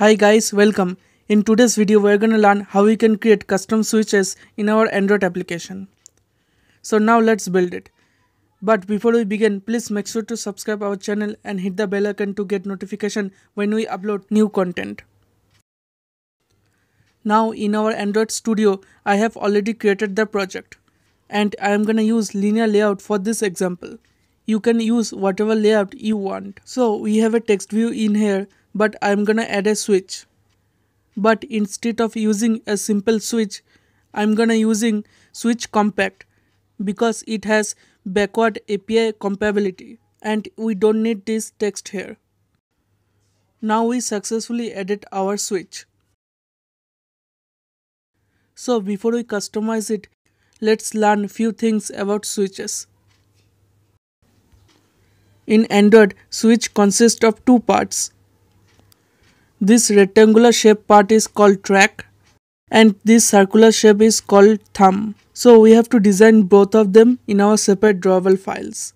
Hi guys, welcome. In today's video, we're gonna learn how we can create custom switches in our Android application. So now let's build it. But before we begin, please make sure to subscribe our channel and hit the bell icon to get notification when we upload new content. Now in our Android Studio, I have already created the project. And I am gonna use linear layout for this example you can use whatever layout you want. So we have a text view in here but I'm gonna add a switch. But instead of using a simple switch, I'm gonna using switch compact because it has backward API compatibility and we don't need this text here. Now we successfully added our switch. So before we customize it, let's learn few things about switches in Android switch consists of two parts. This rectangular shape part is called track and this circular shape is called thumb. So we have to design both of them in our separate drawable files.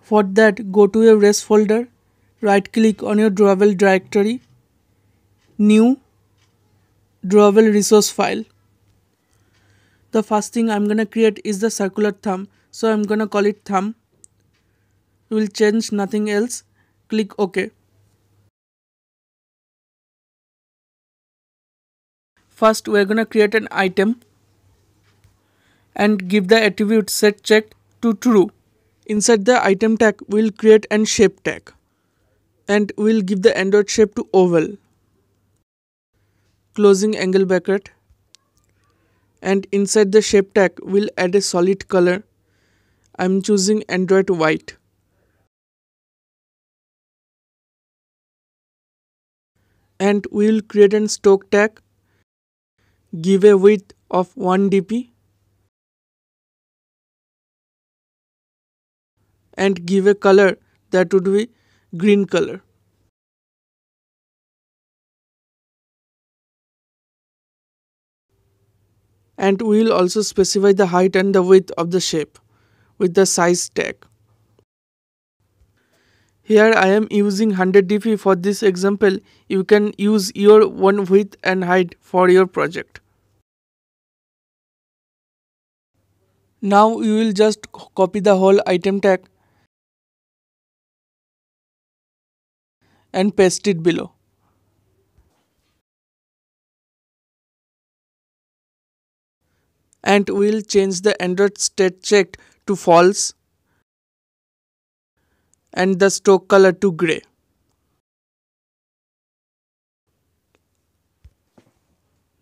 For that go to your rest folder, right click on your drawable directory, new drawable resource file. The first thing I'm gonna create is the circular thumb so I'm gonna call it thumb you will change nothing else click ok first we are gonna create an item and give the attribute set checked to true inside the item tag we'll create an shape tag and we'll give the android shape to oval closing angle bracket and inside the shape tag we'll add a solid color I'm choosing Android white and we will create an stock tag give a width of 1 dp and give a color that would be green color. And we will also specify the height and the width of the shape with the size tag. Here I am using 100 dp for this example. You can use your one width and height for your project. Now you will just copy the whole item tag and paste it below. And we will change the Android state checked to false and the stroke color to grey.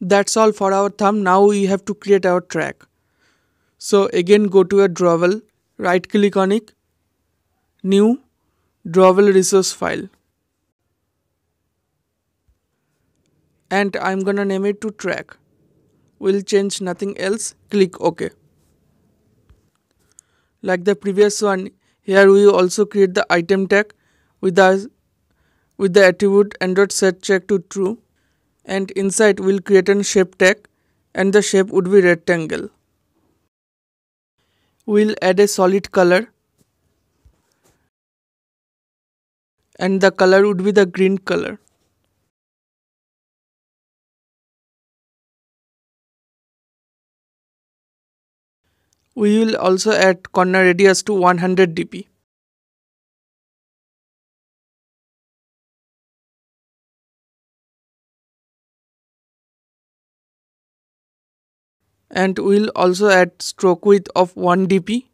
That's all for our thumb, now we have to create our track. So again go to a drawable, right click on it, new drawable resource file. And I'm gonna name it to track. We'll change nothing else, click OK. Like the previous one, here we also create the item tag with the, with the attribute check to true and inside we'll create an shape tag and the shape would be rectangle. We'll add a solid color and the color would be the green color. we will also add corner radius to 100 dp. And we will also add stroke width of 1 dp.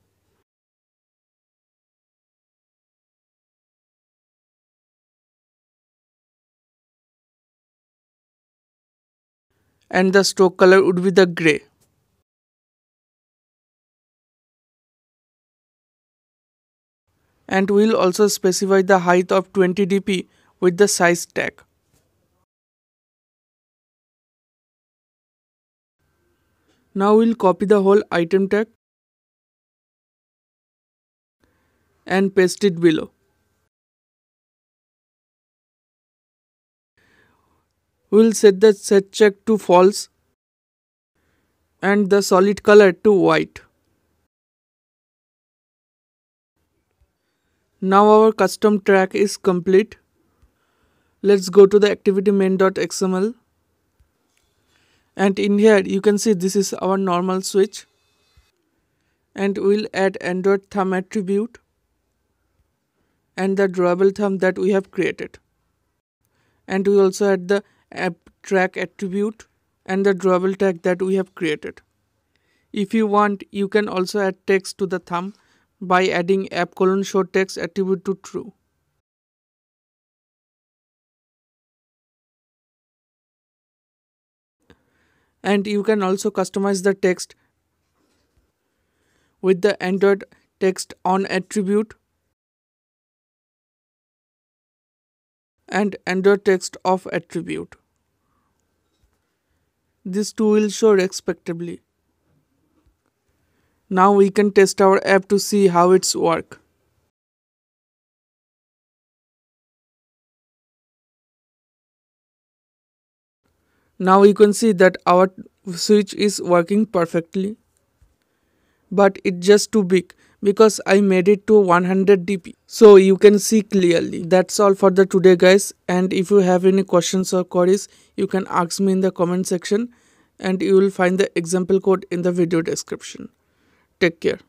And the stroke color would be the gray. and we will also specify the height of 20 dp with the size tag. Now we'll copy the whole item tag and paste it below. We'll set the set check to false and the solid color to white. Now our custom track is complete. Let's go to the activity main.xml and in here you can see this is our normal switch and we'll add android thumb attribute and the drawable thumb that we have created and we also add the app track attribute and the drawable tag that we have created if you want you can also add text to the thumb by adding app colon show text attribute to true. And you can also customize the text with the entered text on attribute and enter text of attribute. These two will show respectively. Now we can test our app to see how it's work. Now you can see that our switch is working perfectly. But it's just too big because I made it to 100 dp. So you can see clearly. That's all for the today guys and if you have any questions or queries you can ask me in the comment section and you will find the example code in the video description. Take care.